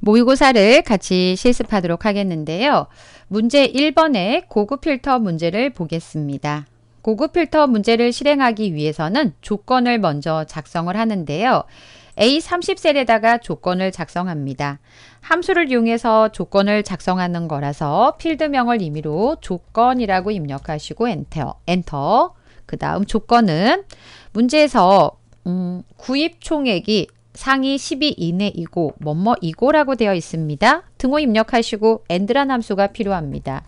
모의고사를 같이 실습하도록 하겠는데요. 문제 1번의 고급 필터 문제를 보겠습니다. 고급 필터 문제를 실행하기 위해서는 조건을 먼저 작성을 하는데요. A30셀에다가 조건을 작성합니다. 함수를 이용해서 조건을 작성하는 거라서 필드명을 임의로 조건이라고 입력하시고 엔터, 엔터. 그 다음 조건은 문제에서 음, 구입 총액이 상위 10위 이내이고 뭐뭐이고라고 되어 있습니다. 등호 입력하시고 엔드란 함수가 필요합니다.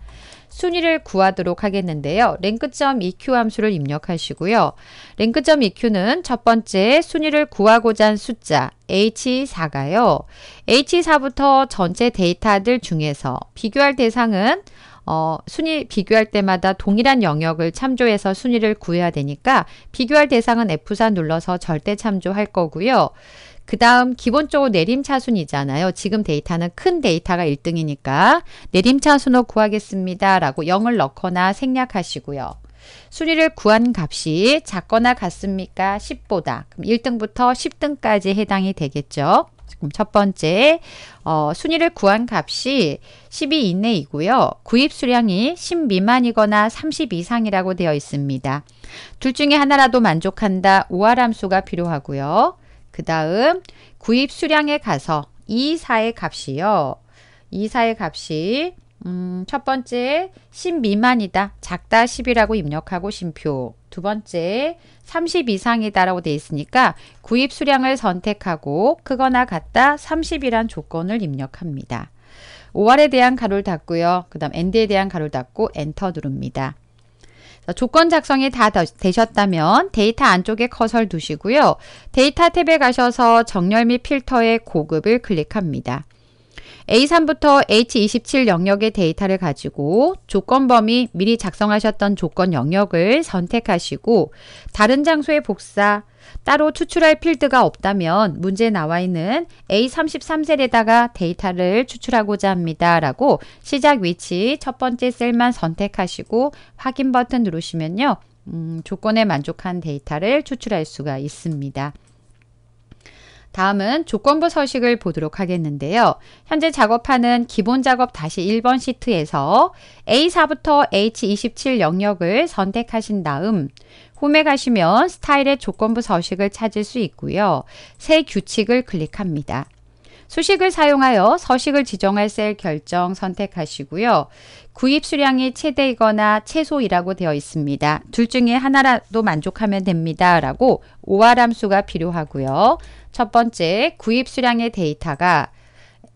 순위를 구하도록 하겠는데요. 랭크.eq 함수를 입력하시고요. 랭크.eq는 첫 번째 순위를 구하고자 한 숫자 H4가요. H4부터 전체 데이터들 중에서 비교할 대상은 어, 순위 비교할 때마다 동일한 영역을 참조해서 순위를 구해야 되니까 비교할 대상은 F4 눌러서 절대 참조할 거고요. 그 다음 기본적으로 내림차순이잖아요. 지금 데이터는 큰 데이터가 1등이니까 내림차순으로 구하겠습니다. 라고 0을 넣거나 생략하시고요. 순위를 구한 값이 작거나 같습니까? 10보다. 그럼 1등부터 10등까지 해당이 되겠죠. 그럼 첫 번째 어, 순위를 구한 값이 1 2이내이고요 구입 수량이 10 미만이거나 30 이상이라고 되어 있습니다. 둘 중에 하나라도 만족한다. 우하함수가 필요하고요. 그 다음 구입 수량에 가서 이사의 값이요. 이사의 값이 음, 첫 번째 10 미만이다. 작다 10이라고 입력하고 심표. 두 번째 30 이상이다라고 돼 있으니까 구입 수량을 선택하고 크거나 같다 30이란 조건을 입력합니다. 5월에 대한 가로를 닫고요. 그 다음 엔드에 대한 가로를 닫고 엔터 누릅니다. 자, 조건 작성이 다 되셨다면 데이터 안쪽에 커서를 두시고요. 데이터 탭에 가셔서 정렬 및 필터의 고급을 클릭합니다. A3부터 H27 영역의 데이터를 가지고 조건 범위 미리 작성하셨던 조건 영역을 선택하시고 다른 장소에 복사 따로 추출할 필드가 없다면 문제에 나와 있는 A33셀에다가 데이터를 추출하고자 합니다. 라고 시작 위치 첫 번째 셀만 선택하시고 확인 버튼 누르시면요. 음, 조건에 만족한 데이터를 추출할 수가 있습니다. 다음은 조건부 서식을 보도록 하겠는데요. 현재 작업하는 기본 작업 다시 1번 시트에서 A4부터 H27 영역을 선택하신 다음 홈에 가시면 스타일의 조건부 서식을 찾을 수 있고요. 새 규칙을 클릭합니다. 수식을 사용하여 서식을 지정할 셀 결정 선택하시고요. 구입 수량이 최대이거나 최소이라고 되어 있습니다. 둘 중에 하나라도 만족하면 됩니다. 라고 오화람수가 필요하고요. 첫 번째, 구입 수량의 데이터가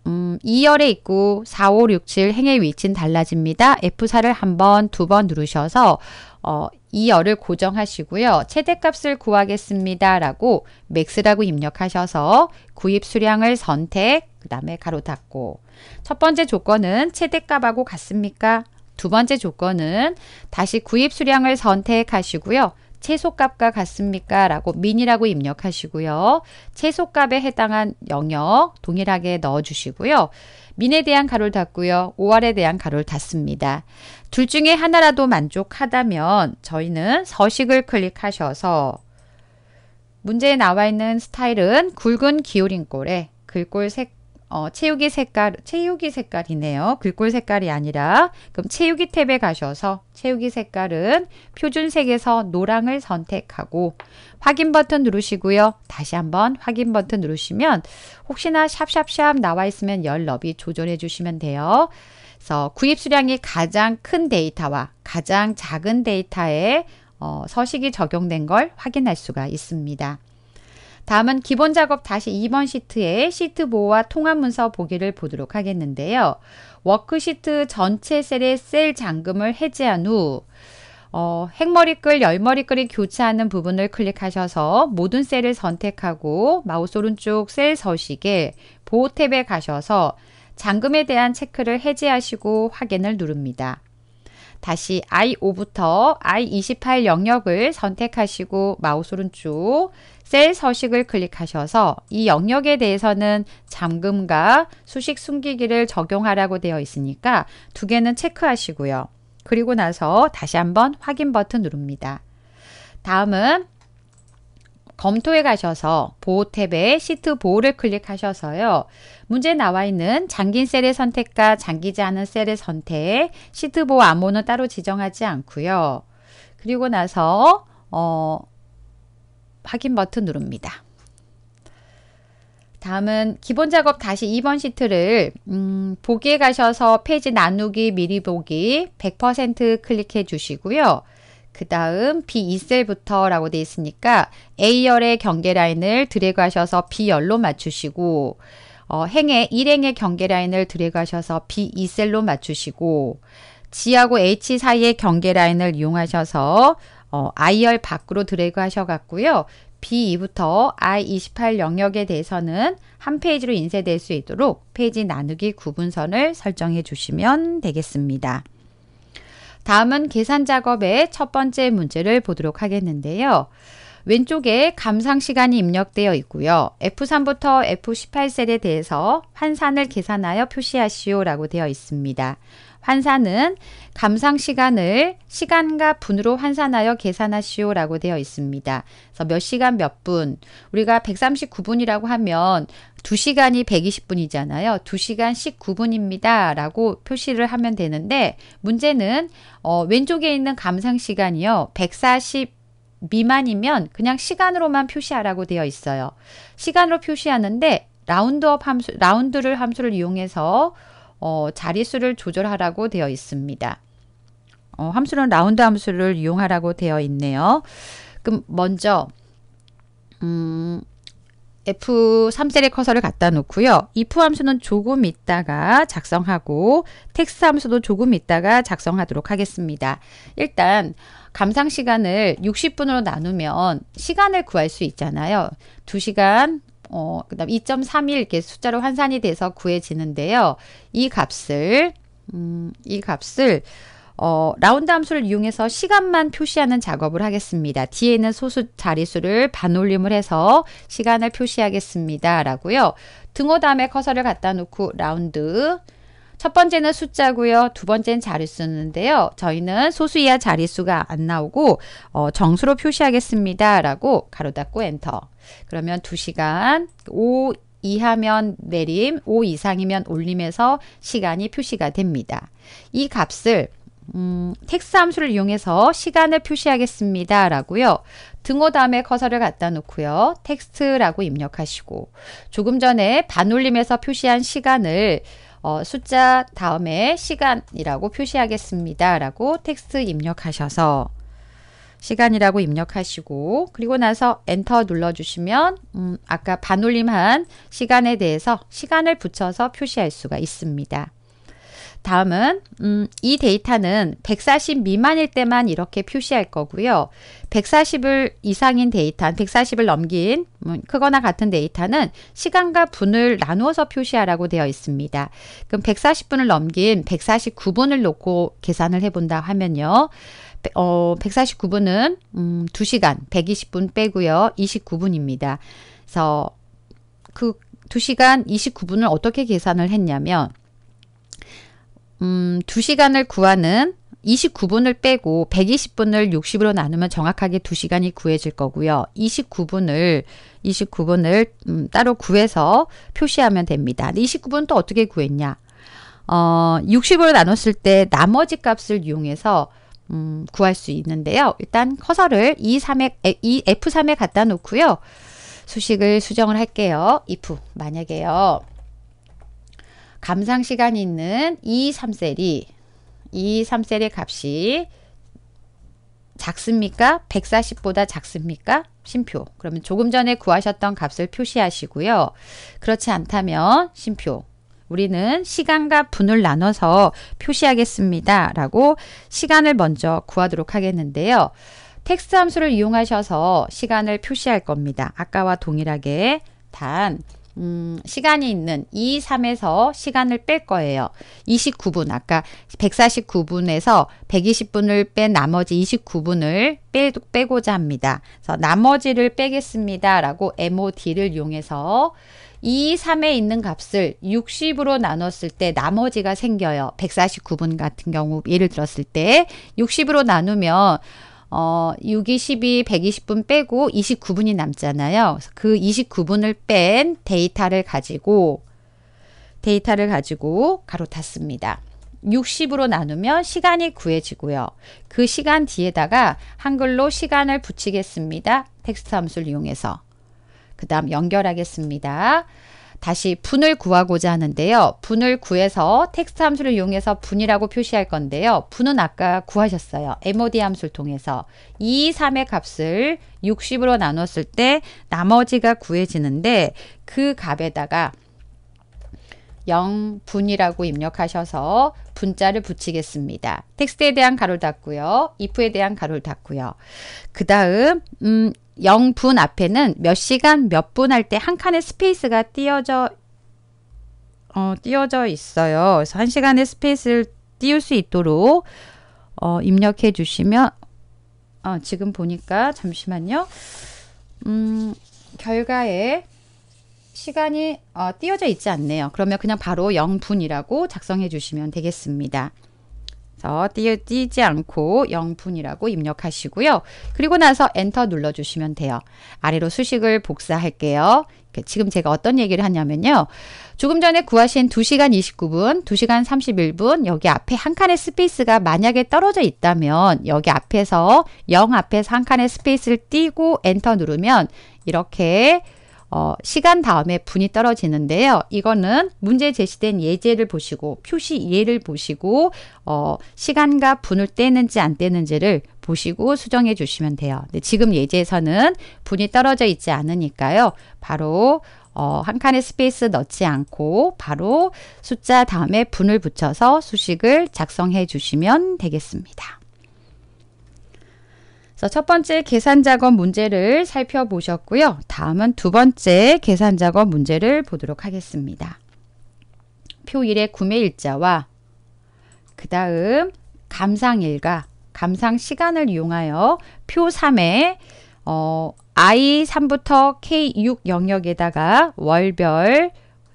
음, 2열에 있고 4, 5, 6, 7 행의 위치는 달라집니다. F4를 한 번, 두 번 누르셔서 어, 2열을 고정하시고요. 최대값을 구하겠습니다. 라고 맥스라고 입력하셔서 구입 수량을 선택, 그 다음에 가로 닫고 첫 번째 조건은 최대값하고 같습니까? 두 번째 조건은 다시 구입 수량을 선택하시고요. 채소값과 같습니까? 라고 민이라고 입력하시고요. 채소값에 해당한 영역 동일하게 넣어주시고요. 민에 대한 가로를 닫고요. 5월에 대한 가로를 닫습니다. 둘 중에 하나라도 만족하다면 저희는 서식을 클릭하셔서 문제에 나와 있는 스타일은 굵은 기울인 꼴에 글꼴 색 어, 채우기 색깔, 채우기 색깔이네요. 글꼴 색깔이 아니라 그럼 채우기 탭에 가셔서 채우기 색깔은 표준색에서 노랑을 선택하고 확인 버튼 누르시고요. 다시 한번 확인 버튼 누르시면 혹시나 샵샵샵 나와 있으면 열 너비 조절해 주시면 돼요. 그래서 구입 수량이 가장 큰 데이터와 가장 작은 데이터에 어, 서식이 적용된 걸 확인할 수가 있습니다. 다음은 기본 작업 다시 2번 시트에 시트 보호와 통합 문서 보기를 보도록 하겠는데요. 워크시트 전체 셀의 셀 잠금을 해제한 후 어, 핵머리글, 열머리글이 교차하는 부분을 클릭하셔서 모든 셀을 선택하고 마우스 오른쪽 셀 서식에 보호 탭에 가셔서 잠금에 대한 체크를 해제하시고 확인을 누릅니다. 다시 I5부터 I28 영역을 선택하시고 마우스 오른쪽 셀 서식을 클릭하셔서 이 영역에 대해서는 잠금과 수식 숨기기를 적용하라고 되어 있으니까 두 개는 체크하시고요. 그리고 나서 다시 한번 확인 버튼 누릅니다. 다음은 검토에 가셔서 보호 탭에 시트 보호를 클릭하셔서요. 문제 나와 있는 잠긴 셀의 선택과 잠기지 않은 셀의 선택, 시트 보호 암호는 따로 지정하지 않고요. 그리고 나서 어, 확인 버튼 누릅니다. 다음은 기본 작업 다시 2번 시트를 음, 보기에 가셔서 페이지 나누기 미리 보기 100% 클릭해 주시고요. 그 다음 B2셀부터 라고 돼 있으니까 A열의 경계 라인을 드래그 하셔서 B열로 맞추시고 어, 행의 일행의 경계 라인을 드래그 하셔서 B2셀로 맞추시고 G하고 H 사이의 경계 라인을 이용하셔서 어, I열 밖으로 드래그 하셔갖고요. B2부터 I28 영역에 대해서는 한 페이지로 인쇄될 수 있도록 페이지 나누기 구분선을 설정해 주시면 되겠습니다. 다음은 계산 작업의 첫 번째 문제를 보도록 하겠는데요. 왼쪽에 감상 시간이 입력되어 있고요. F3부터 F18셀에 대해서 환산을 계산하여 표시하시오 라고 되어 있습니다. 환산은 감상 시간을 시간과 분으로 환산하여 계산하시오 라고 되어 있습니다. 그래서 몇 시간 몇 분, 우리가 139분이라고 하면 2시간이 120분이잖아요. 2시간 19분입니다. 라고 표시를 하면 되는데 문제는 어, 왼쪽에 있는 감상 시간이요. 140 미만이면 그냥 시간으로만 표시하라고 되어 있어요. 시간으로 표시하는데 라운드업 함수, 라운드를 함수를 이용해서 어, 자릿수를 조절하라고 되어 있습니다. 어, 함수는 라운드 함수를 이용하라고 되어 있네요. 그럼 먼저 음, F3셀에 커서를 갖다 놓고요. if 함수는 조금 있다가 작성하고 텍스트 함수도 조금 있다가 작성하도록 하겠습니다. 일단 감상 시간을 60분으로 나누면 시간을 구할 수 있잖아요. 2시간 어, 그다음 2.31 이렇게 숫자로 환산이 돼서 구해지는데요. 이 값을 음, 이 값을 어, 라운드 함수를 이용해서 시간만 표시하는 작업을 하겠습니다. 뒤에는 소수 자리수를 반올림을 해서 시간을 표시하겠습니다. 라고요. 등호 다음에 커서를 갖다 놓고 라운드 첫 번째는 숫자고요. 두 번째는 자릿수인데요. 저희는 소수 이하 자릿수가 안 나오고 어, 정수로 표시하겠습니다. 라고 가로 닫고 엔터. 그러면 2시간5 이하면 내림, 5 이상이면 올림에서 시간이 표시가 됩니다. 이 값을 음, 텍스 함수를 이용해서 시간을 표시하겠습니다. 라고요. 등호 다음에 커서를 갖다 놓고요. 텍스트라고 입력하시고 조금 전에 반올림에서 표시한 시간을 어, 숫자 다음에 시간이라고 표시하겠습니다. 라고 텍스트 입력하셔서 시간이라고 입력하시고 그리고 나서 엔터 눌러주시면 음, 아까 반올림한 시간에 대해서 시간을 붙여서 표시할 수가 있습니다. 다음은 음, 이 데이터는 140 미만일 때만 이렇게 표시할 거고요. 140을 이상인 데이터, 140을 넘긴 뭐, 크거나 같은 데이터는 시간과 분을 나누어서 표시하라고 되어 있습니다. 그럼 140분을 넘긴 149분을 놓고 계산을 해본다 하면요. 어, 149분은 음, 2시간, 120분 빼고요. 29분입니다. 그래서 그 2시간 29분을 어떻게 계산을 했냐면 음, 2시간을 구하는 29분을 빼고 120분을 60으로 나누면 정확하게 2시간이 구해질 거고요. 29분을 29분을 음, 따로 구해서 표시하면 됩니다. 29분 또 어떻게 구했냐? 어, 60으로 나눴을 때 나머지 값을 이용해서 음, 구할 수 있는데요. 일단 커서를 e 3에 e F3에 갖다 놓고요. 수식을 수정을 할게요. if 만약에요. 감상 시간이 있는 이 3셀이 이 3셀의 값이 작습니까? 140보다 작습니까? 심표. 그러면 조금 전에 구하셨던 값을 표시하시고요. 그렇지 않다면 심표. 우리는 시간과 분을 나눠서 표시하겠습니다. 라고 시간을 먼저 구하도록 하겠는데요. 텍스트 함수를 이용하셔서 시간을 표시할 겁니다. 아까와 동일하게 단 음, 시간이 있는 2, 3에서 시간을 뺄 거예요. 29분, 아까 149분에서 120분을 뺀 나머지 29분을 빼, 빼고자 합니다. 그래서 나머지를 빼겠습니다. 라고 MOD를 이용해서 2, 3에 있는 값을 60으로 나눴을 때 나머지가 생겨요. 149분 같은 경우 예를 들었을 때 60으로 나누면 어, 622, 120분 빼고 29분이 남잖아요. 그 29분을 뺀 데이터를 가지고 데이터를 가지고 가로 탔습니다. 60으로 나누면 시간이 구해지고요. 그 시간 뒤에다가 한글로 시간을 붙이겠습니다. 텍스트 함수를 이용해서. 그 다음 연결하겠습니다. 다시 분을 구하고자 하는데요. 분을 구해서 텍스트 함수를 이용해서 분이라고 표시할 건데요. 분은 아까 구하셨어요. MOD 함수를 통해서 2, 3의 값을 60으로 나눴을 때 나머지가 구해지는데 그 값에다가 0분이라고 입력하셔서 분자를 붙이겠습니다. 텍스트에 대한 가로를 닫고요. if에 대한 가로를 닫고요. 그 다음 음, 0분 앞에는 몇 시간 몇 분 할 때 한 칸의 스페이스가 띄어져 어, 띄어져 있어요. 그래서 한 시간의 스페이스를 띄울 수 있도록 어, 입력해 주시면 어, 지금 보니까 잠시만요. 음, 결과에 시간이 어, 띄어져 있지 않네요. 그러면 그냥 바로 0분이라고 작성해 주시면 되겠습니다. 그래서 띄, 지 않고 0분이라고 입력하시고요. 그리고 나서 엔터 눌러주시면 돼요. 아래로 수식을 복사할게요. 지금 제가 어떤 얘기를 하냐면요. 조금 전에 구하신 2시간 29분, 2시간 31분, 여기 앞에 한 칸의 스페이스가 만약에 떨어져 있다면 여기 앞에서 0 앞에서 한 칸의 스페이스를 띄고 엔터 누르면 이렇게 어, 시간 다음에 분이 떨어지는데요. 이거는 문제 제시된 예제를 보시고 표시 예를 보시고 어, 시간과 분을 떼는지 안 떼는지를 보시고 수정해 주시면 돼요. 근데 지금 예제에서는 분이 떨어져 있지 않으니까요. 바로 어, 한 칸의 스페이스 넣지 않고 바로 숫자 다음에 분을 붙여서 수식을 작성해 주시면 되겠습니다. 그래서 첫 번째 계산 작업 문제를 살펴보셨고요. 다음은 두 번째 계산 작업 문제를 보도록 하겠습니다. 표 1의 구매 일자와 그 다음 감상일과 감상 시간을 이용하여 표 3의 어, I3부터 K6 영역에다가 월별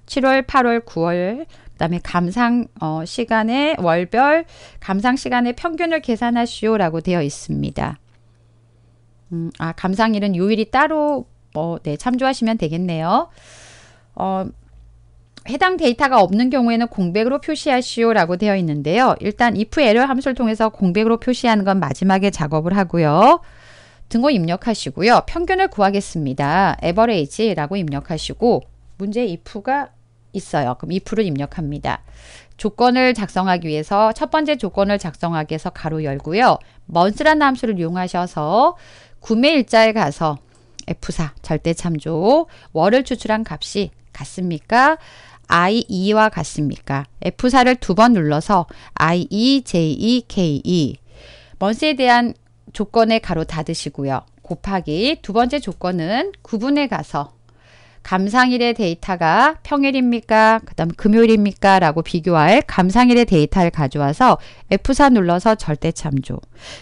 7월, 8월, 9월 그다음에 감상 어, 시간의 월별 감상 시간의 평균을 계산하시오라고 되어 있습니다. 음, 아, 감상일은 요일이 따로 뭐, 네, 참조하시면 되겠네요. 어, 해당 데이터가 없는 경우에는 공백으로 표시하시오 라고 되어 있는데요. 일단 if error 함수를 통해서 공백으로 표시하는 건 마지막에 작업을 하고요. 등호 입력하시고요. 평균을 구하겠습니다. average라고 입력하시고 문제 if가 있어요. 그럼 if를 입력합니다. 조건을 작성하기 위해서 첫 번째 조건을 작성하기 위해서 가로 열고요. 먼스라는 함수를 이용하셔서 구매일자에 가서 F4 절대참조 월을 추출한 값이 같습니까? I2와 같습니까? F4를 두 번 눌러서 I2, e J2, e K2 e. 먼스에 대한 조건에 가로 닫으시고요. 곱하기 두 번째 조건은 구분에 가서 감상일의 데이터가 평일입니까? 그 다음 금요일입니까? 라고 비교할 감상일의 데이터를 가져와서 F4 눌러서 절대참조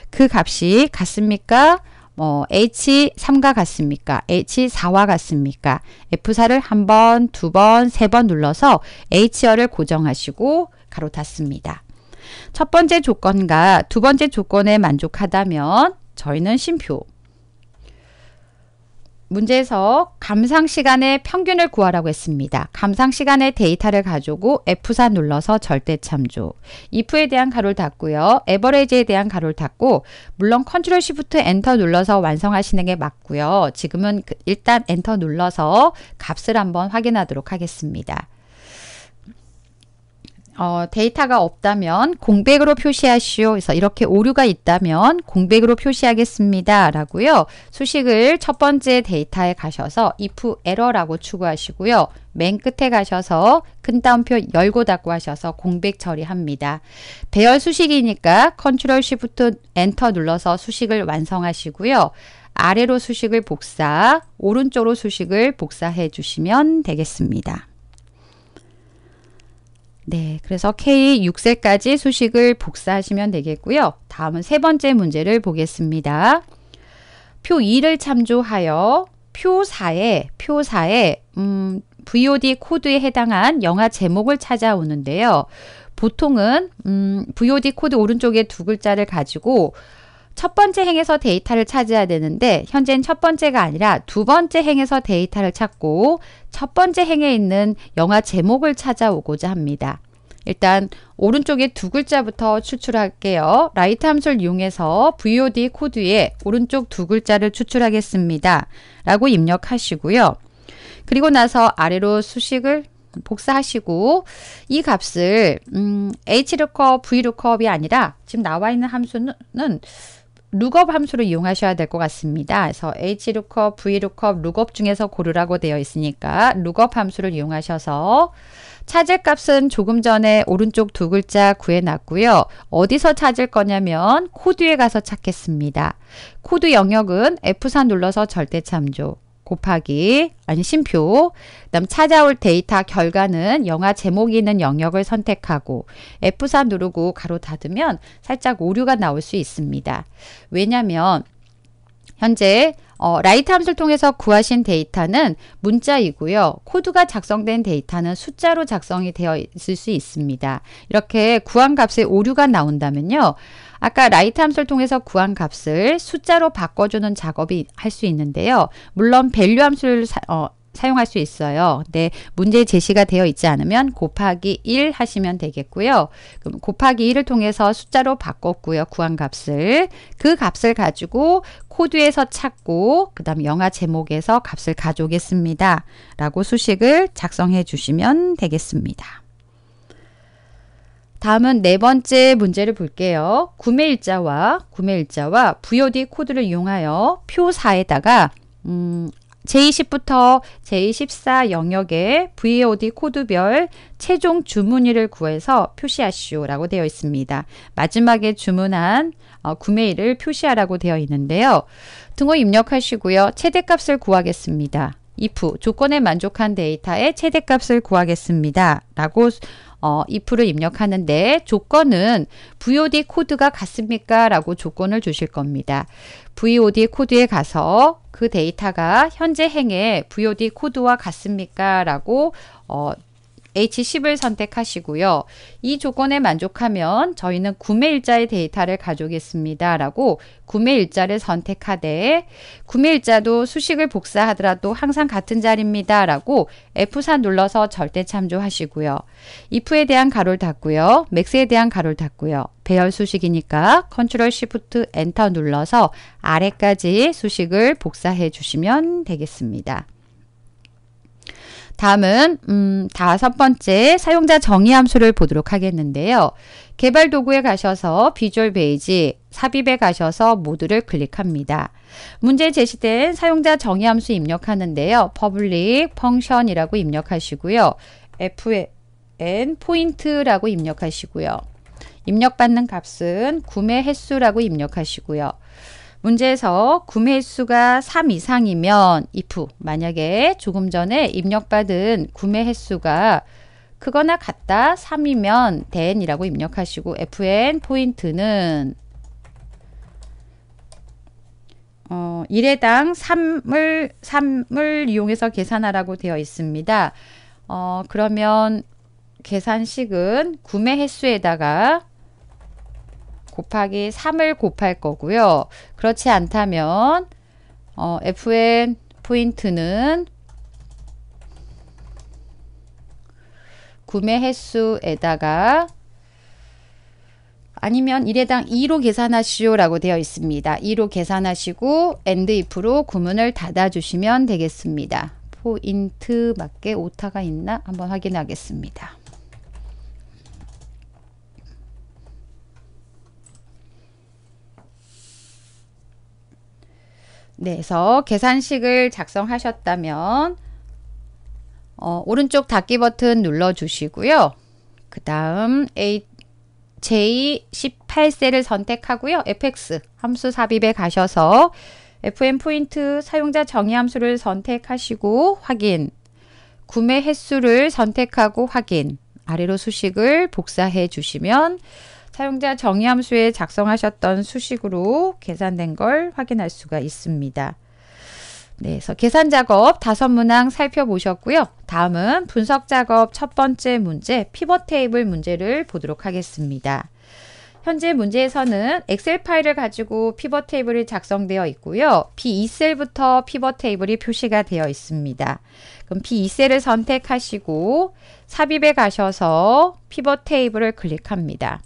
그 값이 같습니까? 뭐 어, H3과 같습니까? H4와 같습니까? F4를 한 번, 두 번, 세 번 눌러서 H열을 고정하시고 가로 닫습니다. 첫 번째 조건과 두 번째 조건에 만족하다면 저희는 심표 문제에서 감상 시간의 평균을 구하라고 했습니다. 감상 시간의 데이터를 가지고 F4 눌러서 절대 참조. if에 대한 가로를 닫고요. 에버레이지에 대한 가로를 닫고 물론 컨트롤 시프트 엔터 눌러서 완성하시는 게 맞고요. 지금은 그 일단 엔터 눌러서 값을 한번 확인하도록 하겠습니다. 어, 데이터가 없다면 공백으로 표시하시오. 그래서 이렇게 오류가 있다면 공백으로 표시하겠습니다. 라고요. 수식을 첫 번째 데이터에 가셔서 if error라고 추구하시고요. 맨 끝에 가셔서 큰 따옴표 열고 닫고 하셔서 공백 처리합니다. 배열 수식이니까 컨트롤 Shift 엔터 눌러서 수식을 완성하시고요. 아래로 수식을 복사, 오른쪽으로 수식을 복사해 주시면 되겠습니다. 네, 그래서 K 6세까지 수식을 복사하시면 되겠고요. 다음은 세 번째 문제를 보겠습니다. 표 2를 참조하여 표사에 표사에 음, VOD 코드에 해당한 영화 제목을 찾아오는데요. 보통은 음, VOD 코드 오른쪽에 두 글자를 가지고 첫 번째 행에서 데이터를 찾아야 되는데 현재는 첫 번째가 아니라 두 번째 행에서 데이터를 찾고 첫 번째 행에 있는 영화 제목을 찾아오고자 합니다. 일단 오른쪽에 두 글자부터 추출할게요. 라이트 함수를 이용해서 VOD 코드에 오른쪽 두 글자를 추출하겠습니다. 라고 입력하시고요. 그리고 나서 아래로 수식을 복사하시고 이 값을 음, h l o v l o 이 아니라 지금 나와 있는 함수는 룩업 함수를 이용하셔야 될 것 같습니다. 그래서 hlookup, vlookup, 룩업 중에서 고르라고 되어 있으니까 룩업 함수를 이용하셔서 찾을 값은 조금 전에 오른쪽 두 글자 구해놨고요. 어디서 찾을 거냐면 코드에 가서 찾겠습니다. 코드 영역은 F4 눌러서 절대 참조. 곱하기 아니 심표 그다음 찾아올 데이터 결과는 영화 제목이 있는 영역을 선택하고 F4 누르고 가로 닫으면 살짝 오류가 나올 수 있습니다. 왜냐면 현재 어, 라이트 함수를 통해서 구하신 데이터는 문자이고요. 코드가 작성된 데이터는 숫자로 작성이 되어 있을 수 있습니다. 이렇게 구한 값에 오류가 나온다면요. 아까 라이트 함수를 통해서 구한 값을 숫자로 바꿔주는 작업이 할 수 있는데요. 물론 밸류 함수를 사, 어, 사용할 수 있어요. 근데 문제 제시가 되어 있지 않으면 곱하기 1 하시면 되겠고요. 그럼 곱하기 1을 통해서 숫자로 바꿨고요. 구한 값을. 그 값을 가지고 코드에서 찾고 그 다음 영화 제목에서 값을 가져오겠습니다. 라고 수식을 작성해 주시면 되겠습니다. 다음은 네 번째 문제를 볼게요. 구매일자와 구매일자와 부여뒤 코드를 이용하여 표사에다가 음, 제20부터 제24 영역에 VOD 코드별 최종 주문일을 구해서 표시하시오라고 되어 있습니다. 마지막에 주문한 어, 구매일을 표시하라고 되어 있는데요. 등호 입력하시고요. 최대값을 구하겠습니다. if 조건에 만족한 데이터의 최대값을 구하겠습니다. 라고 어, if를 입력하는데 조건은 VOD 코드가 같습니까? 라고 조건을 주실 겁니다. VOD 코드에 가서 그 데이터가 현재 행의 VOD 코드와 같습니까? 라고 어, H10을 선택하시고요. 이 조건에 만족하면 저희는 구매일자의 데이터를 가져오겠습니다. 라고 구매일자를 선택하되 구매일자도 수식을 복사하더라도 항상 같은 자리입니다. 라고 F4 눌러서 절대 참조하시고요. if에 대한 가로를 닫고요. max에 대한 가로를 닫고요. 배열 수식이니까 Ctrl Shift Enter 눌러서 아래까지 수식을 복사해 주시면 되겠습니다. 다음은 음, 다섯 번째 사용자 정의 함수를 보도록 하겠는데요. 개발 도구에 가셔서 비주얼 베이지 삽입에 가셔서 모두를 클릭합니다. 문제 제시된 사용자 정의 함수 입력하는데요. public function이라고 입력하시고요. fn 포인트라고 입력하시고요. 입력받는 값은 구매 횟수라고 입력하시고요. 문제에서 구매횟수가 3 이상이면 if 만약에 조금 전에 입력받은 구매 횟수가 크거나 같다 3이면 then이라고 입력하시고 fn 포인트는 어, 1회당 3을 3을 이용해서 계산하라고 되어 있습니다. 어, 그러면 계산식은 구매 횟수에다가 곱하기 3을 곱할 거고요. 그렇지 않다면 어, fn 포인트는 구매 횟수에다가 아니면 1회당 2로 계산하시오 라고 되어 있습니다. 2로 계산하시고 and if로 구문을 닫아주시면 되겠습니다. 포인트 맞게 오타가 있나 한번 확인하겠습니다. 그래서 계산식을 작성하셨다면 어, 오른쪽 닫기 버튼 눌러주시고요. 그 다음 J18셀을 선택하고요. fx 함수 삽입에 가셔서 fm 포인트 사용자 정의 함수를 선택하시고 확인 구매 횟수를 선택하고 확인 아래로 수식을 복사해 주시면 사용자 정의 함수에 작성하셨던 수식으로 계산된 걸 확인할 수가 있습니다. 네, 그래서 계산 작업 다섯 문항 살펴보셨고요. 다음은 분석 작업 첫 번째 문제, 피벗 테이블 문제를 보도록 하겠습니다. 현재 문제에서는 엑셀 파일을 가지고 피벗 테이블이 작성되어 있고요. B2셀부터 피벗 테이블이 표시가 되어 있습니다. 그럼 B2셀을 선택하시고 삽입에 가셔서 피벗 테이블을 클릭합니다.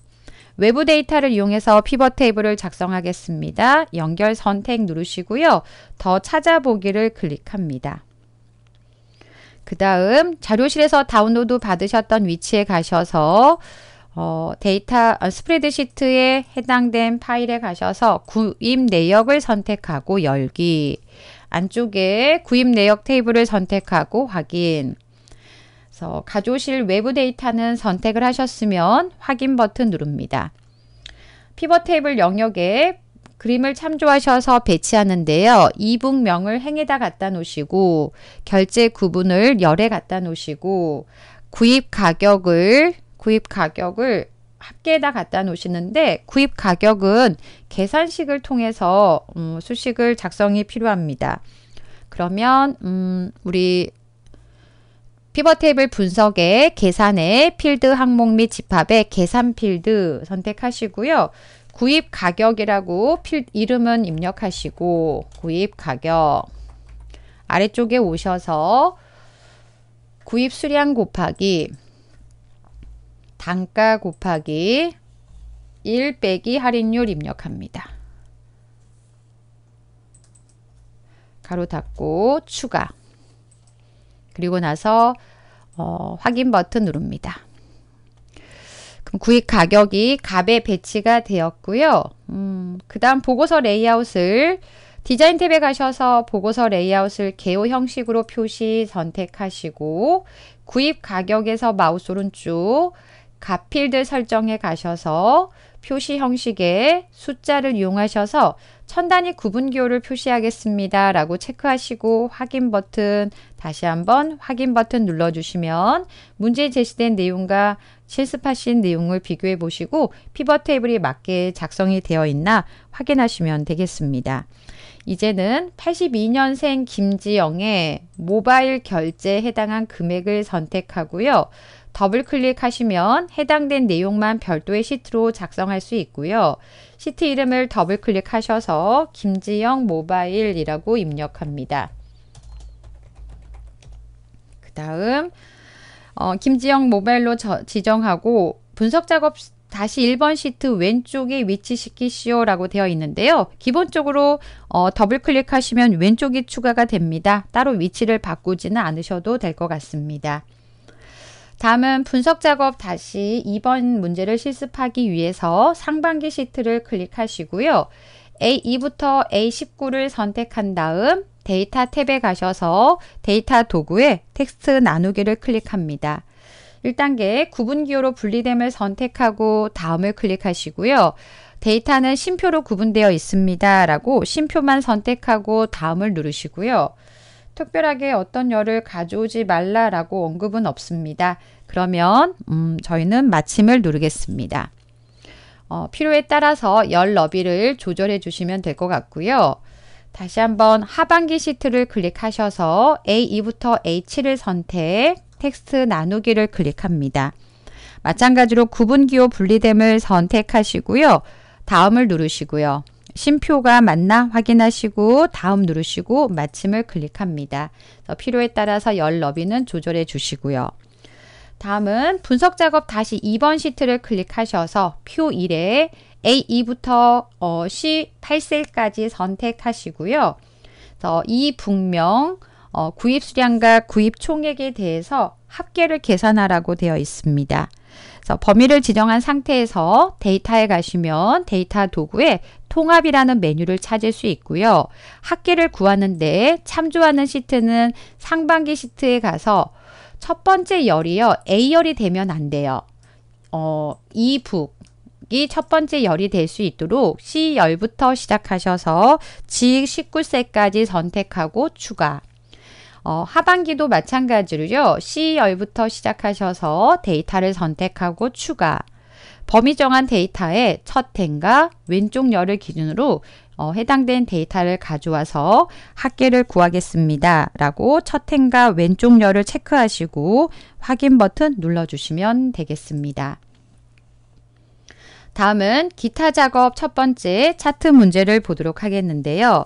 외부 데이터를 이용해서 피벗 테이블을 작성하겠습니다. 연결 선택 누르시고요. 더 찾아보기를 클릭합니다. 그 다음 자료실에서 다운로드 받으셨던 위치에 가셔서 어, 데이터 어, 스프레드시트에 해당된 파일에 가셔서 구입 내역을 선택하고 열기 안쪽에 구입 내역 테이블을 선택하고 확인 그래서 가져오실 외부 데이터는 선택을 하셨으면 확인 버튼 누릅니다. 피벗 테이블 영역에 그림을 참조하셔서 배치하는데요. 이북명을 행에다 갖다 놓으시고 결제 구분을 열에 갖다 놓으시고 구입 가격을 구입 가격을 합계에다 갖다 놓으시는데 구입 가격은 계산식을 통해서 음, 수식을 작성이 필요합니다. 그러면 음, 우리 피벗 테이블 분석에 계산에 필드 항목 및 집합에 계산 필드 선택하시고요. 구입 가격이라고 필 이름은 입력하시고 구입 가격 아래쪽에 오셔서 구입 수량 곱하기 단가 곱하기 1 빼기 할인율 입력합니다. 가로 닫고 추가 그리고 나서 어, 확인 버튼 누릅니다. 구입 가격이 갑에 배치가 되었고요. 음, 그 다음 보고서 레이아웃을 디자인 탭에 가셔서 보고서 레이아웃을 개요 형식으로 표시 선택하시고 구입 가격에서 마우스 오른쪽 값 필드 설정에 가셔서 표시 형식의 숫자를 이용하셔서 천 단위 구분기호를 표시하겠습니다. 라고 체크하시고 확인 버튼 다시 한번 확인 버튼 눌러주시면 문제 제시된 내용과 실습하신 내용을 비교해 보시고 피벗 테이블이 맞게 작성이 되어 있나 확인하시면 되겠습니다. 이제는 82년생 김지영의 모바일 결제에 해당한 금액을 선택하고요. 더블 클릭하시면 해당된 내용만 별도의 시트로 작성할 수 있고요. 시트 이름을 더블 클릭하셔서 김지영 모바일이라고 입력합니다. 그 다음 어, 김지영 모바일로 저, 지정하고 분석 작업 다시 1번 시트 왼쪽에 위치시키시오 라고 되어 있는데요. 기본적으로 어, 더블 클릭하시면 왼쪽이 추가가 됩니다. 따로 위치를 바꾸지는 않으셔도 될 것 같습니다. 다음은 분석 작업 다시 2번 문제를 실습하기 위해서 상반기 시트를 클릭하시고요. A2부터 A19를 선택한 다음 데이터 탭에 가셔서 데이터 도구에 텍스트 나누기를 클릭합니다. 1단계 구분기호로 분리됨을 선택하고 다음을 클릭하시고요. 데이터는 심표로 구분되어 있습니다. 라고 심표만 선택하고 다음을 누르시고요. 특별하게 어떤 열을 가져오지 말라라고 언급은 없습니다. 그러면 음, 저희는 마침을 누르겠습니다. 어, 필요에 따라서 열 너비를 조절해 주시면 될 것 같고요. 다시 한번 하반기 시트를 클릭하셔서 A2부터 A7을 선택, 텍스트 나누기를 클릭합니다. 마찬가지로 구분기호 분리됨을 선택하시고요. 다음을 누르시고요. 심표가 맞나 확인하시고 다음 누르시고 마침을 클릭합니다. 필요에 따라서 열 너비는 조절해 주시고요. 다음은 분석 작업 다시 2번 시트를 클릭하셔서 표 1에 A2부터 어, C8셀까지 선택하시고요. 그래서 이 분명 어, 구입 수량과 구입 총액에 대해서 합계를 계산하라고 되어 있습니다. 그래서 범위를 지정한 상태에서 데이터에 가시면 데이터 도구에 통합이라는 메뉴를 찾을 수 있고요. 합계를 구하는데 참조하는 시트는 상반기 시트에 가서 첫 번째 열이요. A열이 되면 안 돼요. 어, 이 북이 첫 번째 열이 될 수 있도록 C열부터 시작하셔서 직 19세까지 선택하고 추가. 어, 하반기도 마찬가지로요. C열부터 시작하셔서 데이터를 선택하고 추가. 범위 정한 데이터의 첫 행과 왼쪽 열을 기준으로 어, 해당된 데이터를 가져와서 학계를 구하겠습니다. 라고 첫 행과 왼쪽 열을 체크하시고 확인 버튼 눌러주시면 되겠습니다. 다음은 기타 작업 첫 번째 차트 문제를 보도록 하겠는데요.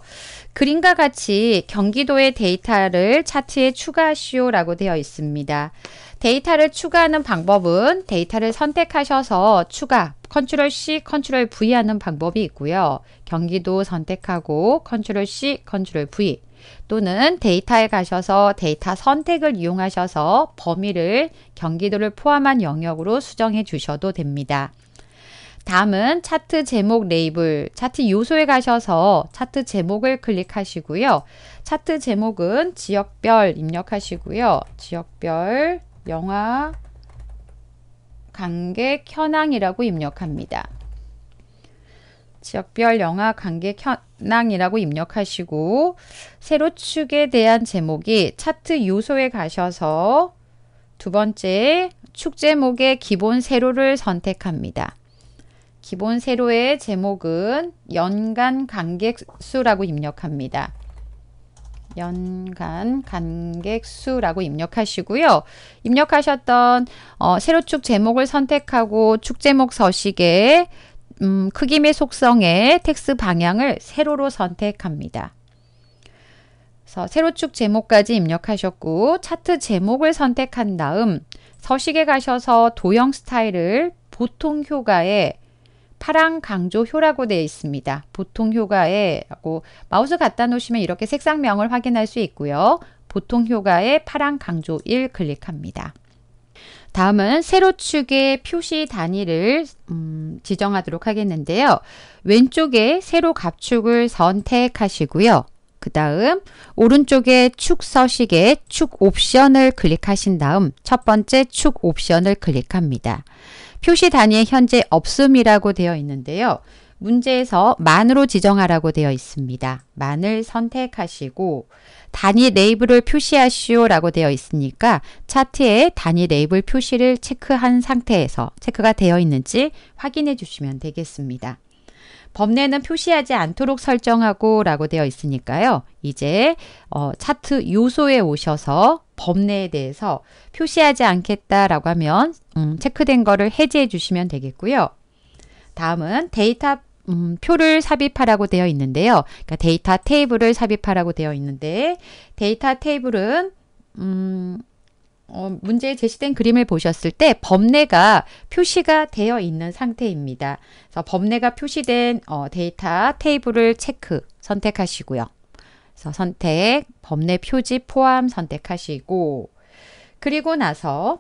그림과 같이 경기도의 데이터를 차트에 추가하시오 라고 되어 있습니다. 데이터를 추가하는 방법은 데이터를 선택하셔서 추가 컨트롤 C, 컨트롤 V 하는 방법이 있고요. 경기도 선택하고 컨트롤 C, 컨트롤 V 또는 데이터에 가셔서 데이터 선택을 이용하셔서 범위를 경기도를 포함한 영역으로 수정해 주셔도 됩니다. 다음은 차트 제목 레이블, 차트 요소에 가셔서 차트 제목을 클릭하시고요. 차트 제목은 지역별 입력하시고요. 지역별 영화 관객 현황이라고 입력합니다. 지역별 영화 관객 현황이라고 입력하시고 세로축에 대한 제목이 차트 요소에 가셔서 두 번째 축 제목의 기본 세로를 선택합니다. 기본 세로의 제목은 연간 관객 수라고 입력합니다. 연간 관객수라고 입력하시고요. 입력하셨던 어, 세로 축 제목을 선택하고 축 제목 서식에 음, 크기 및속성에 텍스 방향을 세로로 선택합니다. 그래서 세로축 제목까지 입력하셨고 차트 제목을 선택한 다음 서식에 가셔서 도형 스타일을 보통 효과에 파랑 강조 효라고 되어 있습니다. 보통 효과에 하고 마우스 갖다 놓으시면 이렇게 색상명을 확인할 수 있고요. 보통 효과에 파랑 강조 1 클릭합니다. 다음은 세로축의 표시 단위를 음, 지정하도록 하겠는데요. 왼쪽에 세로 갑축을 선택하시고요. 그 다음 오른쪽에 축 서식의 축 옵션을 클릭하신 다음 첫 번째 축 옵션을 클릭합니다. 표시 단위에 현재 없음이라고 되어 있는데요. 문제에서 만으로 지정하라고 되어 있습니다. 만을 선택하시고 단위 레이블을 표시하시오 라고 되어 있으니까 차트에 단위 레이블 표시를 체크한 상태에서 체크가 되어 있는지 확인해 주시면 되겠습니다. 법례는 표시하지 않도록 설정하고 라고 되어 있으니까요. 이제 어, 차트 요소에 오셔서 법례에 대해서 표시하지 않겠다라고 하면 음, 체크된 거를 해제해 주시면 되겠고요. 다음은 데이터 음, 표를 삽입하라고 되어 있는데요. 그러니까 데이터 테이블을 삽입하라고 되어 있는데 데이터 테이블은 음, 어, 문제에 제시된 그림을 보셨을 때 범례가 표시가 되어 있는 상태입니다. 그래서 범례가 표시된 어, 데이터 테이블을 체크 선택하시고요. 그래서 선택, 범례 표지 포함 선택하시고 그리고 나서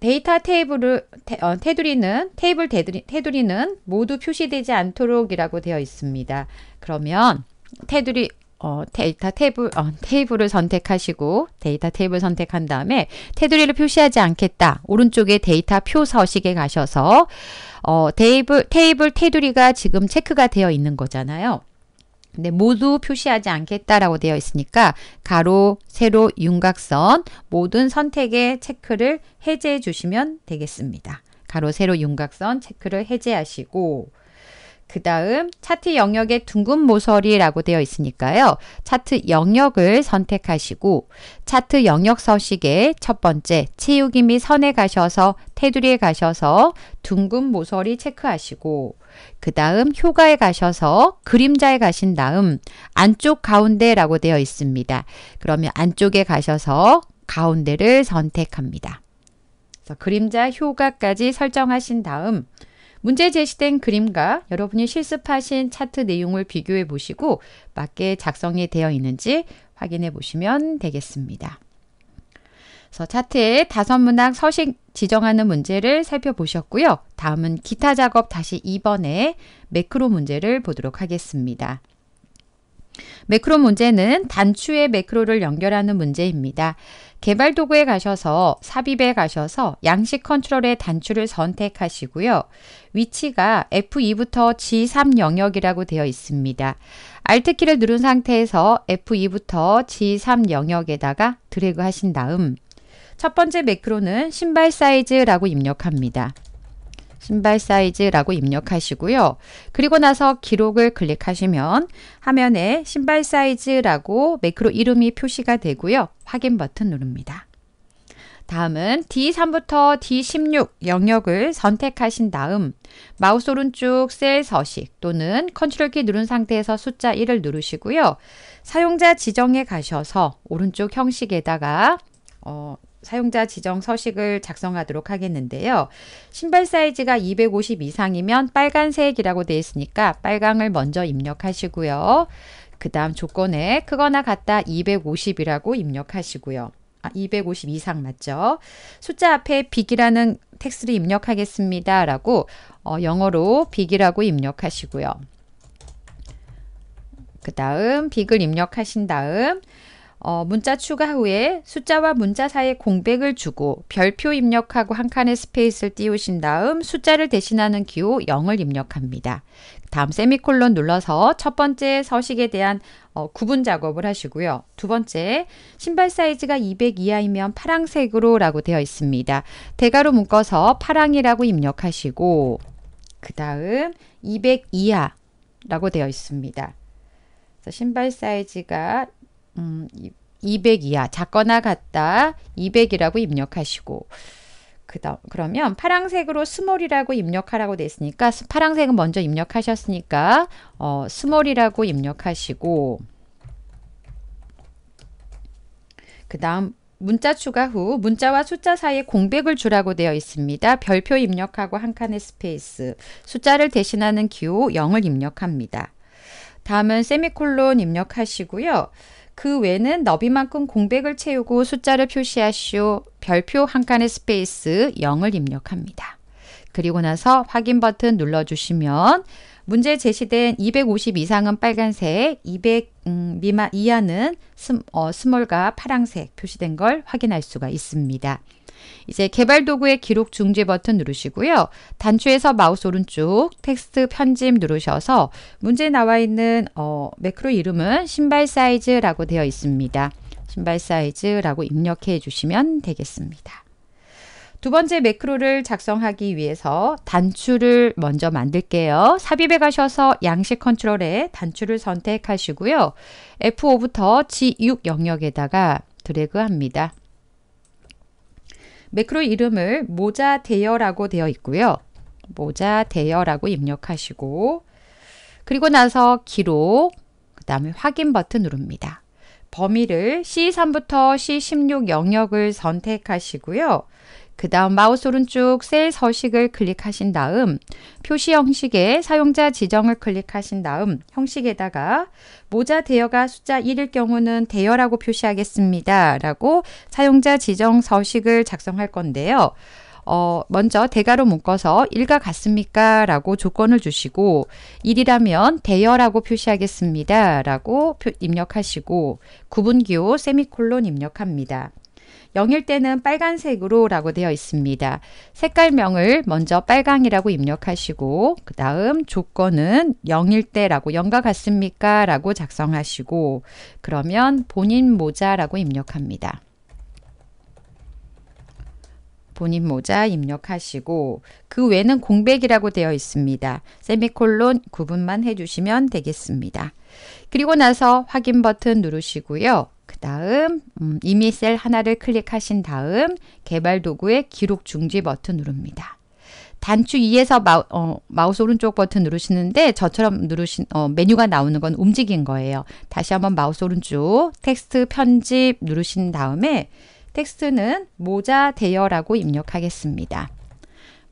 데이터 테이블을 테, 어, 테두리는 테이블 테두리, 테두리는 모두 표시되지 않도록이라고 되어 있습니다. 그러면 테두리 어, 데이터 테이블, 어, 테이블을 선택하시고 데이터 테이블 선택한 다음에 테두리를 표시하지 않겠다. 오른쪽에 데이터 표 서식에 가셔서 어, 테이블, 테이블 테두리가 지금 체크가 되어 있는 거잖아요. 근데 모두 표시하지 않겠다라고 되어 있으니까 가로, 세로, 윤곽선 모든 선택의 체크를 해제해 주시면 되겠습니다. 가로, 세로, 윤곽선 체크를 해제하시고 그 다음 차트 영역의 둥근 모서리라고 되어 있으니까요. 차트 영역을 선택하시고 차트 영역 서식의 첫 번째 채우기 및 선에 가셔서 테두리에 가셔서 둥근 모서리 체크하시고 그 다음 효과에 가셔서 그림자에 가신 다음 안쪽 가운데라고 되어 있습니다. 그러면 안쪽에 가셔서 가운데를 선택합니다. 그래서 그림자 효과까지 설정하신 다음 문제 제시된 그림과 여러분이 실습하신 차트 내용을 비교해 보시고 맞게 작성이 되어 있는지 확인해 보시면 되겠습니다. 그래서 차트의 다섯 문항 서식 지정하는 문제를 살펴보셨고요. 다음은 기타 작업 다시 2번에 매크로 문제를 보도록 하겠습니다. 매크로 문제는 단추의 매크로를 연결하는 문제입니다. 개발 도구에 가셔서 삽입에 가셔서 양식 컨트롤의 단추를 선택하시고요. 위치가 F2부터 G3 영역이라고 되어 있습니다. Alt 키를 누른 상태에서 F2부터 G3 영역에다가 드래그 하신 다음 첫 번째 매크로는 신발 사이즈라고 입력합니다. 신발 사이즈라고 입력하시고요. 그리고 나서 기록을 클릭하시면 화면에 신발 사이즈라고 매크로 이름이 표시가 되고요. 확인 버튼 누릅니다. 다음은 D3부터 D16 영역을 선택하신 다음 마우스 오른쪽 셀 서식 또는 컨트롤 키 누른 상태에서 숫자 1을 누르시고요. 사용자 지정에 가셔서 오른쪽 형식에다가 어, 사용자 지정 서식을 작성하도록 하겠는데요. 신발 사이즈가 250 이상이면 빨간색이라고 되어 있으니까 빨강을 먼저 입력하시고요. 그 다음 조건에 크거나 같다 250이라고 입력하시고요. 아, 250 이상 맞죠? 숫자 앞에 빅이라는 텍스트를 입력하겠습니다. 라고 어, 영어로 빅이라고 입력하시고요. 그 다음 빅을 입력하신 다음 어, 문자 추가 후에 숫자와 문자 사이에 공백을 주고 별표 입력하고 한 칸의 스페이스를 띄우신 다음 숫자를 대신하는 기호 0을 입력합니다. 다음 세미콜론 눌러서 첫 번째 서식에 대한 어, 구분 작업을 하시고요. 두 번째, 신발 사이즈가 200 이하이면 파랑색으로 라고 되어 있습니다. 대가로 묶어서 파랑이라고 입력하시고 그 다음 200 이하라고 되어 있습니다. 신발 사이즈가 음, 200 이하 작거나 같다 200이라고 입력하시고 그다음 그러면 파랑색으로 스몰이라고 입력하라고 돼 있으니까 파랑색은 먼저 입력하셨으니까 어, 스몰이라고 입력하시고 그 다음 문자 추가 후 문자와 숫자 사이에 공백을 주라고 되어 있습니다. 별표 입력하고 한 칸의 스페이스, 숫자를 대신하는 기호 0을 입력합니다. 다음은 세미콜론 입력하시고요. 그 외는 에 너비만큼 공백을 채우고 숫자를 표시하시오. 별표 한 칸의 스페이스 0을 입력합니다. 그리고 나서 확인 버튼 눌러주시면 문제 제시된 250 이상은 빨간색, 200 음, 미만 이하는 어, 스몰과 파랑색 표시된 걸 확인할 수가 있습니다. 이제 개발 도구의 기록 중지 버튼 누르시고요. 단추에서 마우스 오른쪽 텍스트 편집 누르셔서 문제에 나와 있는 어, 매크로 이름은 신발 사이즈라고 되어 있습니다. 신발 사이즈라고 입력해 주시면 되겠습니다. 두 번째 매크로를 작성하기 위해서 단추를 먼저 만들게요. 삽입에 가셔서 양식 컨트롤에 단추를 선택하시고요. F5부터 G6 영역에다가 드래그합니다. 매크로 이름을 모자 대여라고 되어 있고요. 모자 대여라고 입력하시고 그리고 나서 기록 그 다음에 확인 버튼 누릅니다. 범위를 C3부터 C16 영역을 선택하시고요. 그 다음 마우스 오른쪽 셀 서식을 클릭하신 다음 표시 형식의 사용자 지정을 클릭하신 다음 형식에다가 모자 대여가 숫자 1일 경우는 대여라고 표시하겠습니다. 라고 사용자 지정 서식을 작성할 건데요. 어, 먼저 대가로 묶어서 1과 같습니까? 라고 조건을 주시고 1이라면 대여라고 표시하겠습니다. 라고 입력하시고 구분기호 세미콜론 입력합니다. 0일 때는 빨간색으로 라고 되어 있습니다. 색깔명을 먼저 빨강이라고 입력하시고 그 다음 조건은 0일 때라고 0과 같습니까? 라고 작성하시고 그러면 본인 모자라고 입력합니다. 본인 모자 입력하시고 그 외는 에 공백이라고 되어 있습니다. 세미콜론 구분만 해주시면 되겠습니다. 그리고 나서 확인 버튼 누르시고요. 그 다음 음, 이미 셀 하나를 클릭하신 다음 개발 도구의 기록 중지 버튼 누릅니다. 단추 2에서 마, 어, 우스 오른쪽 버튼 누르시는데 저처럼 누르신 어, 메뉴가 나오는 건 움직인 거예요. 다시 한번 마우스 오른쪽 텍스트 편집 누르신 다음에 텍스트는 모자 대여라고 입력하겠습니다.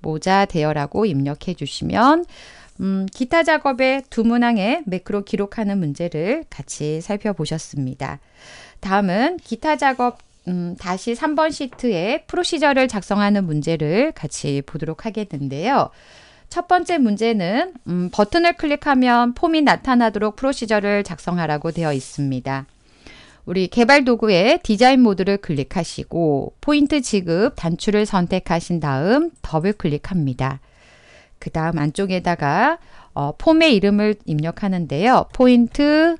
모자 대여라고 입력해 주시면 음, 기타 작업의 두 문항의 매크로 기록하는 문제를 같이 살펴보셨습니다. 다음은 기타 작업 음, 다시 3번 시트에 프로시저를 작성하는 문제를 같이 보도록 하겠는데요. 첫 번째 문제는 음, 버튼을 클릭하면 폼이 나타나도록 프로시저를 작성하라고 되어 있습니다. 우리 개발 도구의 디자인 모드를 클릭하시고 포인트 지급 단추를 선택하신 다음 더블 클릭합니다. 그 다음 안쪽에다가 어, 폼의 이름을 입력하는데요. 포인트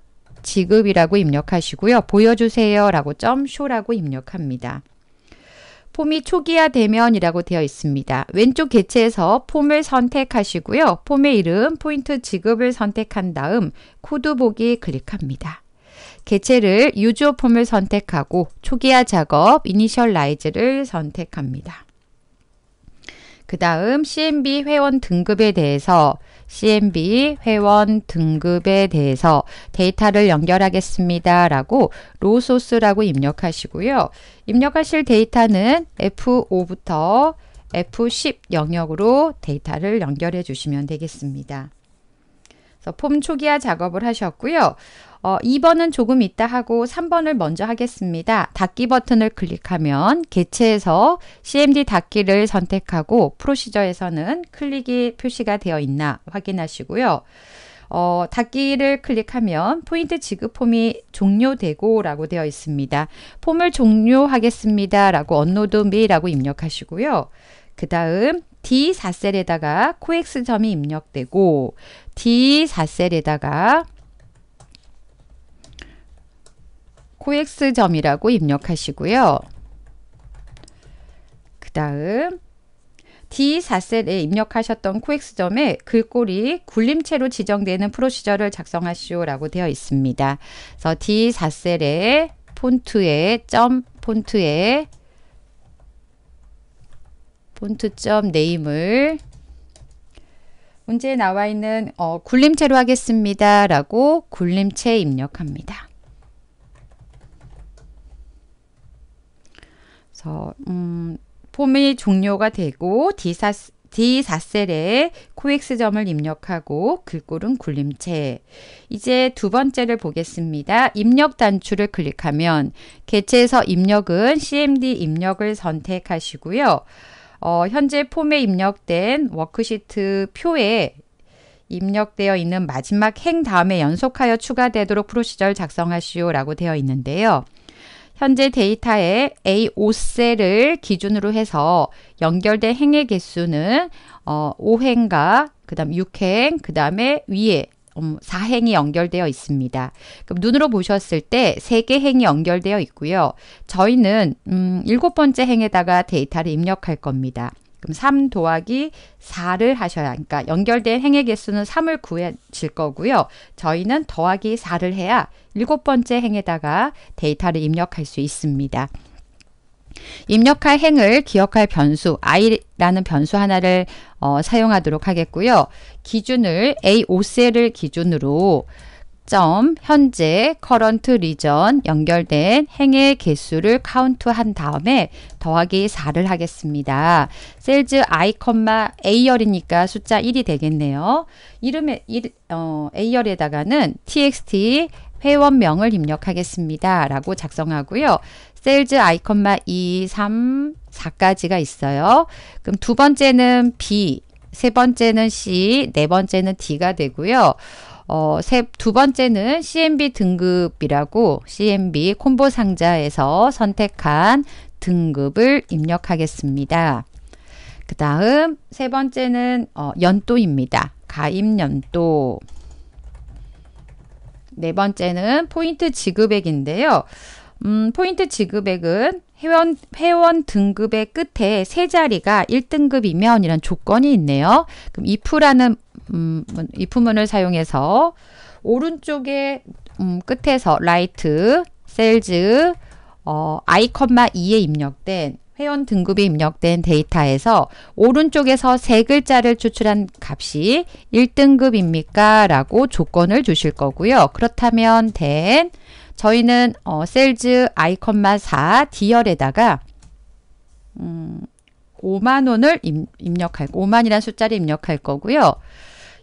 지급이라고 입력하시고요. 보여주세요 라고 점쇼라고 입력합니다. 폼이 초기화되면이라고 되어 있습니다. 왼쪽 개체에서 폼을 선택하시고요. 폼의 이름, 포인트 지급을 선택한 다음 코드 보기 클릭합니다. 개체를 유저 폼을 선택하고 초기화 작업 이니셜라이즈를 선택합니다. 그 다음 CMB 회원 등급에 대해서 CMB 회원 등급에 대해서 데이터를 연결하겠습니다. 라고 로소스라고 입력하시고요. 입력하실 데이터는 F5부터 F10 영역으로 데이터를 연결해 주시면 되겠습니다. 폼 초기화 작업을 하셨고요. 어, 2번은 조금 있다 하고 3번을 먼저 하겠습니다. 닫기 버튼을 클릭하면 개체에서 CMD 닫기를 선택하고 프로시저에서는 클릭이 표시가 되어 있나 확인하시고요. 어, 닫기를 클릭하면 포인트 지급 폼이 종료되고 라고 되어 있습니다. 폼을 종료하겠습니다 라고 업로드 미 라고 입력하시고요. 그 다음 D4셀에다가 코엑스 점이 입력되고 D4셀에다가 코엑스점이라고 입력하시고요. 그 다음 D4셀에 입력하셨던 코엑스점에 글꼴이 굴림체로 지정되는 프로시저를 작성하시오라고 되어 있습니다. 그래서 D4셀에 폰트에 점 폰트에 폰트 점 네임을 문제에 나와 있는 어, 굴림체로 하겠습니다. 라고 굴림체 입력합니다. 그래서 음, 폼이 종료가 되고 D4, D4셀에 코엑스점을 입력하고 글꼴은 굴림체. 이제 두 번째를 보겠습니다. 입력 단추를 클릭하면 개체에서 입력은 CMD 입력을 선택하시고요. 어, 현재 폼에 입력된 워크시트 표에 입력되어 있는 마지막 행 다음에 연속하여 추가되도록 프로시절 작성하시오라고 되어 있는데요. 현재 데이터에 A5셀을 기준으로 해서 연결된 행의 개수는 어, 5행과 그 다음 6행, 그 다음에 위에 4행이 음, 연결되어 있습니다. 그럼 눈으로 보셨을 때 3개 행이 연결되어 있고요. 저희는 음, 7번째 행에다가 데이터를 입력할 겁니다. 그럼 3 더하기 4를 하셔야 그러니까 연결된 행의 개수는 3을 구해질 거고요. 저희는 더하기 4를 해야 일곱 번째 행에다가 데이터를 입력할 수 있습니다. 입력할 행을 기억할 변수 i라는 변수 하나를 어, 사용하도록 하겠고요. 기준을 A5셀을 기준으로 점 현재, 커런트 리전 연결된 행의 개수를 카운트한 다음에 더하기 4를 하겠습니다. 셀즈 i, a열이니까 숫자 1이 되겠네요. 이름에 일, 어, a열에다가는 txt 회원명을 입력하겠습니다. 라고 작성하고요. 셀즈 i, 2, 3, 4까지가 있어요. 그럼 두 번째는 b, 세 번째는 C, 네 번째는 D가 되고요. 어, 세, 두 번째는 CMB 등급이라고 CMB 콤보 상자에서 선택한 등급을 입력하겠습니다. 그 다음 세 번째는 어, 연도입니다. 가입 연도. 네 번째는 포인트 지급액인데요. 음, 포인트 지급액은 회원, 회원 등급의 끝에 세 자리가 1등급이면 이런 조건이 있네요. 그럼 if라는 음, 이 부문을 사용해서 오른쪽에 음, 끝에서 라이트, 셀즈, 어, 아이콘마 2에 입력된 회원 등급이 입력된 데이터에서 오른쪽에서 세 글자를 추출한 값이 1등급입니까? 라고 조건을 주실 거고요. 그렇다면 된 저희는 어, 셀즈 아이콘마4 디열에다가 음, 5만 원을 입력할 5만이라는 숫자를 입력할 거고요.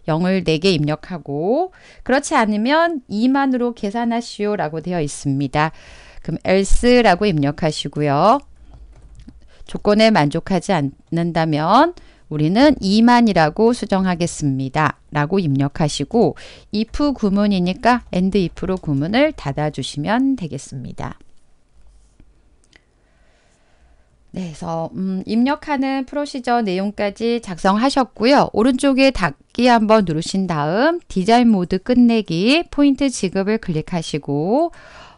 0을 4개 입력하고 그렇지 않으면 2만으로 계산하시오 라고 되어 있습니다. 그럼 else라고 입력하시고요. 조건에 만족하지 않는다면 우리는 2만이라고 수정하겠습니다. 라고 입력하시고 if 구문이니까 and if로 구문을 닫아주시면 되겠습니다. 네, 그래서 음, 입력하는 프로시저 내용까지 작성하셨고요. 오른쪽에 닫기 한번 누르신 다음 디자인 모드 끝내기 포인트 지급을 클릭하시고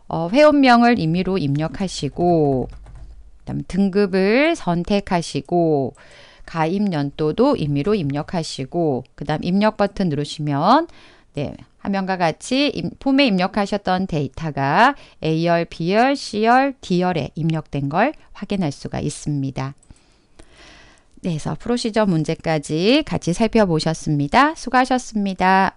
어, 회원명을 임의로 입력하시고 그다음 등급을 선택하시고 가입 연도도 임의로 입력하시고 그다음 입력 버튼 누르시면 네, 화면과 같이 폼에 입력하셨던 데이터가 A열, B열, C열, D열에 입력된 걸 확인할 수가 있습니다. 네, 그래서 프로시저 문제까지 같이 살펴보셨습니다. 수고하셨습니다.